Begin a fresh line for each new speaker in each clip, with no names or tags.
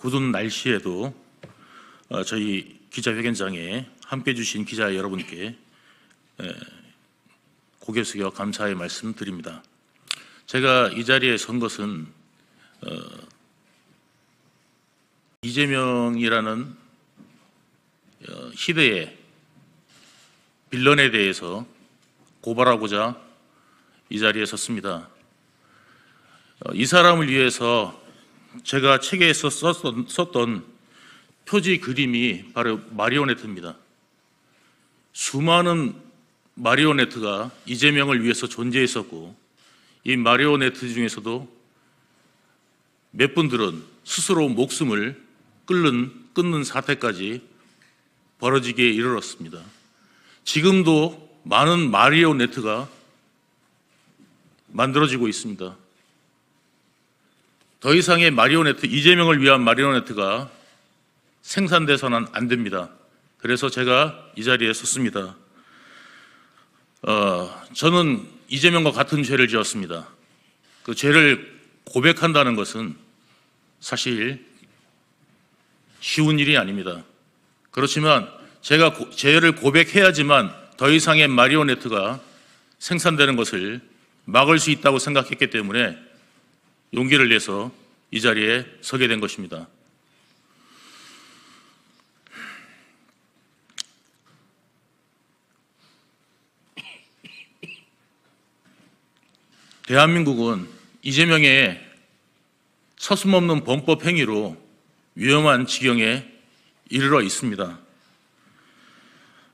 굳은 어, 날씨에도 어, 저희 기자회견장에 함께 해주신 기자 여러분께 고개 숙여 감사의 말씀 드립니다. 제가 이 자리에 선 것은 어, 이재명이라는 시대의 빌런에 대해서 고발하고자 이 자리에 섰습니다. 이 사람을 위해서 제가 책에서 썼던, 썼던 표지 그림이 바로 마리오네트입니다. 수많은 마리오네트가 이재명을 위해서 존재했었고 이 마리오네트 중에서도 몇 분들은 스스로 목숨을 끓는, 끊는 사태까지 벌어지게 이르렀습니다. 지금도 많은 마리오네트가 만들어지고 있습니다. 더 이상의 마리오네트, 이재명을 위한 마리오네트가 생산돼서는 안 됩니다. 그래서 제가 이 자리에 섰습니다. 어, 저는 이재명과 같은 죄를 지었습니다. 그 죄를 고백한다는 것은 사실 쉬운 일이 아닙니다. 그렇지만 제가 고, 죄를 고백해야지만 더 이상의 마리오네트가 생산되는 것을 막을 수 있다고 생각했기 때문에 용기를 내서 이 자리에 서게 된 것입니다. 대한민국은 이재명의 서슴없는 범법 행위로 위험한 지경에 이르러 있습니다.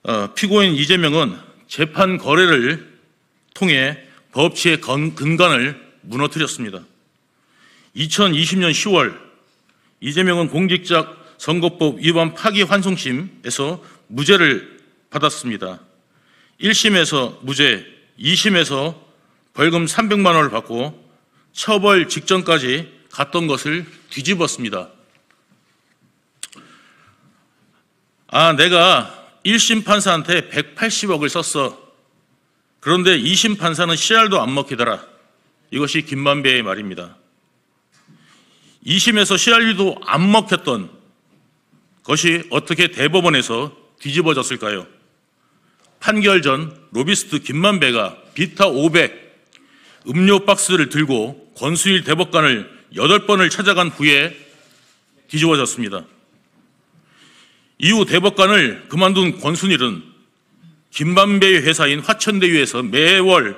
어, 피고인 이재명은 재판 거래를 통해 법치의 근간을 무너뜨렸습니다. 2020년 10월 이재명은 공직자 선거법 위반 파기 환송심에서 무죄를 받았습니다. 1심에서 무죄, 2심에서 벌금 300만 원을 받고 처벌 직전까지 갔던 것을 뒤집었습니다. 아, 내가 1심 판사한테 180억을 썼어. 그런데 2심 판사는 씨알도 안 먹히더라. 이것이 김만배의 말입니다. 2심에서 씨알 u 도안 먹혔던 것이 어떻게 대법원에서 뒤집어졌을까요? 판결 전 로비스트 김만배가 비타 500 음료 박스를 들고 권수일 대법관을 8번을 찾아간 후에 뒤집어졌습니다. 이후 대법관을 그만둔 권순일은 김만배의 회사인 화천대유에서 매월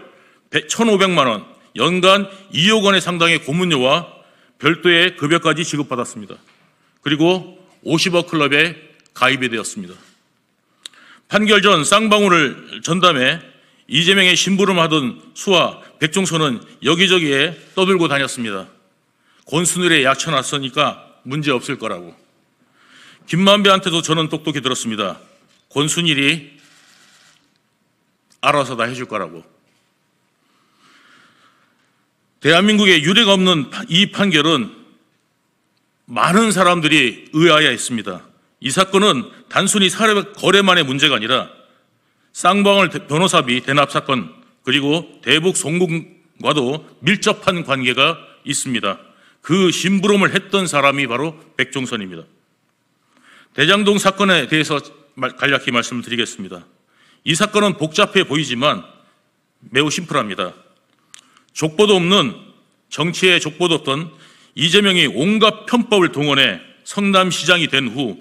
1,500만 원, 연간 2억 원의 상당의 고문료와 별도의 급여까지 지급받았습니다. 그리고 50억 클럽에 가입이 되었습니다. 판결 전 쌍방울을 전담해 이재명의 심부름하던 수와 백종선은 여기저기에 떠들고 다녔습니다. 권순일에 약쳐놨으니까 문제 없을 거라고. 김만배한테도 저는 똑똑히 들었습니다. 권순일이 알아서 다 해줄 거라고. 대한민국에 유례가 없는 이 판결은 많은 사람들이 의아해했습니다. 이 사건은 단순히 사례 거래만의 문제가 아니라 쌍방울 변호사비 대납 사건 그리고 대북 송금과도 밀접한 관계가 있습니다. 그 심부름을 했던 사람이 바로 백종선입니다. 대장동 사건에 대해서 간략히 말씀드리겠습니다. 이 사건은 복잡해 보이지만 매우 심플합니다. 족보도 없는 정치에 족보도 없던 이재명이 온갖 편법을 동원해 성남시장이 된 후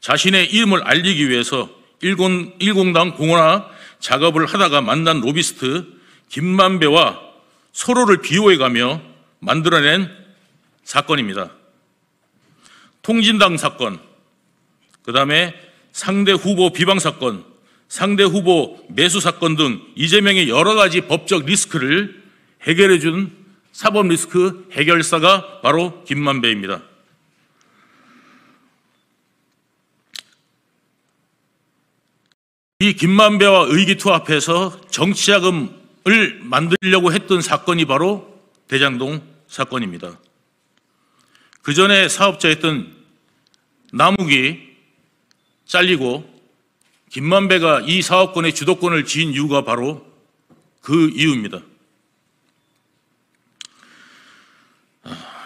자신의 이름을 알리기 위해서 일공, 일공당 공원화 작업을 하다가 만난 로비스트 김만배와 서로를 비호해가며 만들어낸 사건입니다. 통진당 사건, 그 다음에 상대 후보 비방 사건, 상대 후보 매수 사건 등 이재명의 여러 가지 법적 리스크를 해결해 준 사법 리스크 해결사가 바로 김만배입니다. 이 김만배와 의기투합해서 정치자금을 만들려고 했던 사건이 바로 대장동 사건입니다. 그 전에 사업자였던 남욱이 잘리고 김만배가 이 사업권의 주도권을 지은 이유가 바로 그 이유입니다.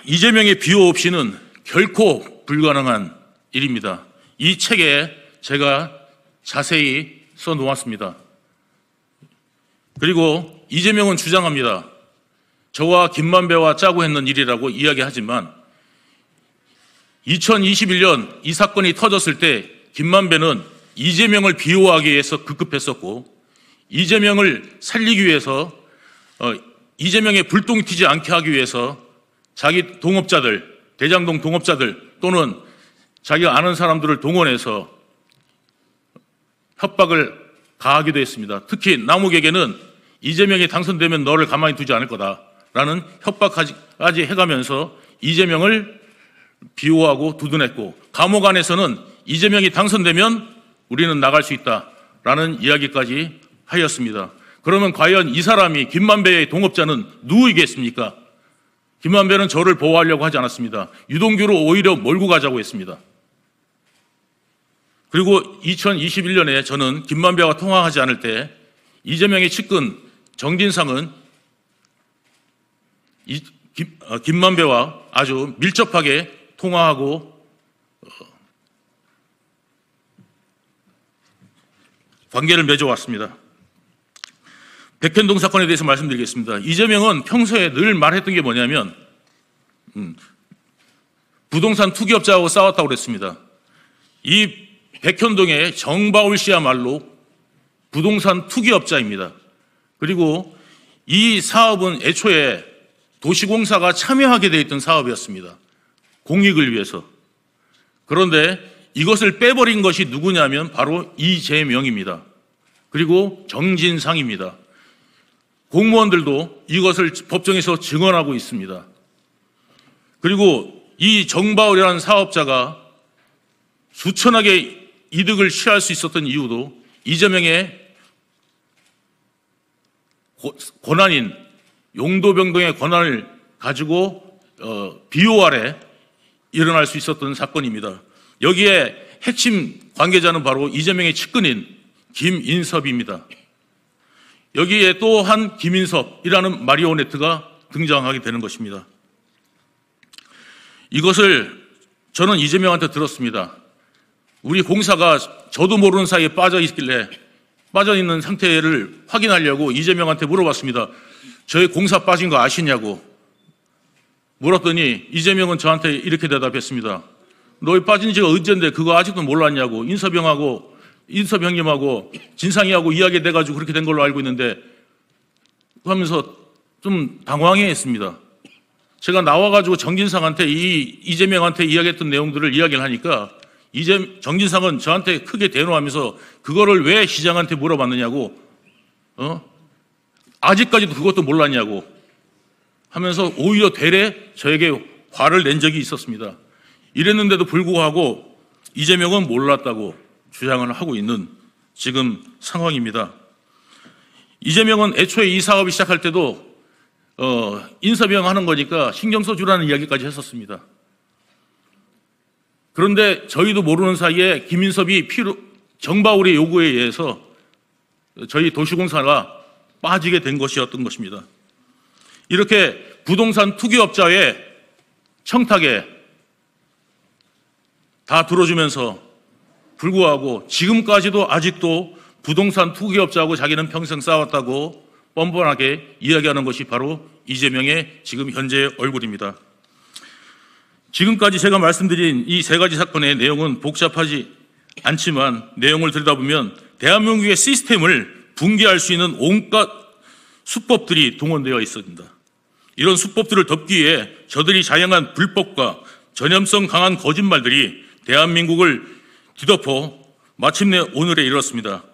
이재명의 비호 없이는 결코 불가능한 일입니다. 이 책에 제가 자세히 써 놓았습니다. 그리고 이재명은 주장합니다. 저와 김만배와 짜고 했는 일이라고 이야기하지만 2021년 이 사건이 터졌을 때 김만배는 이재명을 비호하기 위해서 급급했었고 이재명을 살리기 위해서 어, 이재명의 불똥이 튀지 않게 하기 위해서 자기 동업자들 대장동 동업자들 또는 자기가 아는 사람들을 동원해서 협박을 가하기도 했습니다. 특히 남욱에게는 이재명이 당선되면 너를 가만히 두지 않을 거다라는 협박까지 해가면서 이재명을 비호하고 두둔했고 감옥 안에서는 이재명이 당선되면 우리는 나갈 수 있다라는 이야기까지 하였습니다. 그러면 과연 이 사람이 김만배의 동업자는 누구이겠습니까? 김만배는 저를 보호하려고 하지 않았습니다. 유동규를 오히려 몰고 가자고 했습니다. 그리고 2021년에 저는 김만배와 통화하지 않을 때 이재명의 측근 정진상은 어, 김만배와 아주 밀접하게 통화하고 관계를 맺어왔습니다. 백현동 사건에 대해서 말씀드리겠습니다. 이재명은 평소에 늘 말했던 게 뭐냐면 음, 부동산 투기업자하고 싸웠다고 그랬습니다. 이 백현동의 정바울 씨야말로 부동산 투기업자입니다. 그리고 이 사업은 애초에 도시공사가 참여하게 돼 있던 사업이었습니다. 공익을 위해서. 그런데 이것을 빼버린 것이 누구냐면 바로 이재명입니다. 그리고 정진상입니다. 공무원들도 이것을 법정에서 증언하고 있습니다. 그리고 이 정바울이라는 사업자가 수천억의 이득을 취할 수 있었던 이유도 이재명의 권한인 용도병동의 권한을 가지고 어, 비호 아래 일어날 수 있었던 사건입니다. 여기에 핵심 관계자는 바로 이재명의 측근인 김인섭입니다. 여기에 또한 김인섭이라는 마리오네트가 등장하게 되는 것입니다. 이것을 저는 이재명한테 들었습니다. 우리 공사가 저도 모르는 사이에 빠져 있길래 빠져 있는 상태를 확인하려고 이재명한테 물어봤습니다. 저의 공사 빠진 거 아시냐고 물었더니 이재명은 저한테 이렇게 대답했습니다. 너희 빠진 지가 언젠데 그거 아직도 몰랐냐고 인서병하고 인서병님하고 진상이하고 이야기 돼가지고 그렇게 된 걸로 알고 있는데 하면서 좀 당황해 했습니다. 제가 나와가지고 정진상한테 이 이재명한테 이야기했던 내용들을 이야기를 하니까 이재 정진상은 저한테 크게 대노하면서 그거를 왜 시장한테 물어봤느냐고 어 아직까지도 그것도 몰랐냐고 하면서 오히려 되레 저에게 화를 낸 적이 있었습니다. 이랬는데도 불구하고 이재명은 몰랐다고 주장을 하고 있는 지금 상황입니다. 이재명은 애초에 이 사업이 시작할 때도 어, 인사병 하는 거니까 신경 써주라는 이야기까지 했었습니다. 그런데 저희도 모르는 사이에 김인섭이 필요, 정바울의 요구에 의해서 저희 도시공사가 빠지게 된 것이었던 것입니다. 이렇게 부동산 투기업자의 청탁에 다 들어주면서 불구하고 지금까지도 아직도 부동산 투기업자하고 자기는 평생 싸웠다고 뻔뻔하게 이야기하는 것이 바로 이재명의 지금 현재의 얼굴입니다. 지금까지 제가 말씀드린 이 세 가지 사건의 내용은 복잡하지 않지만 내용을 들여다보면 대한민국의 시스템을 붕괴할 수 있는 온갖 수법들이 동원되어 있습니다. 이런 수법들을 덮기 위해 저들이 자행한 불법과 전염성 강한 거짓말들이 대한민국을 뒤덮어 마침내 오늘에 이르렀습니다.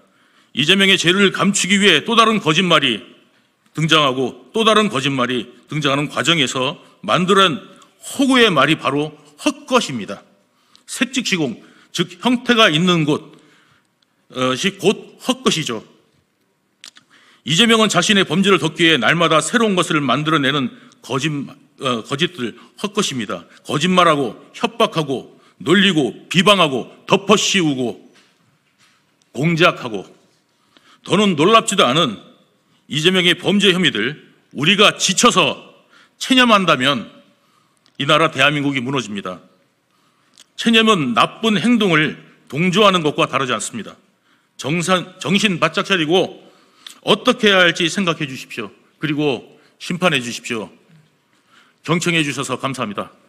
이재명의 죄를 감추기 위해 또 다른 거짓말이 등장하고 또 다른 거짓말이 등장하는 과정에서 만들어낸 허구의 말이 바로 헛것입니다. 색즉시공, 즉 형태가 있는 곳이 어, 곧 헛것이죠. 이재명은 자신의 범죄를 덮기 위해 날마다 새로운 것을 만들어내는 거짓, 어, 거짓들, 헛것입니다. 거짓말하고 협박하고 놀리고 비방하고 덮어씌우고 공작하고 더는 놀랍지도 않은 이재명의 범죄 혐의들 우리가 지쳐서 체념한다면 이 나라 대한민국이 무너집니다. 체념은 나쁜 행동을 동조하는 것과 다르지 않습니다. 정상, 정신 바짝 차리고 어떻게 해야 할지 생각해 주십시오. 그리고 심판해 주십시오. 경청해 주셔서 감사합니다.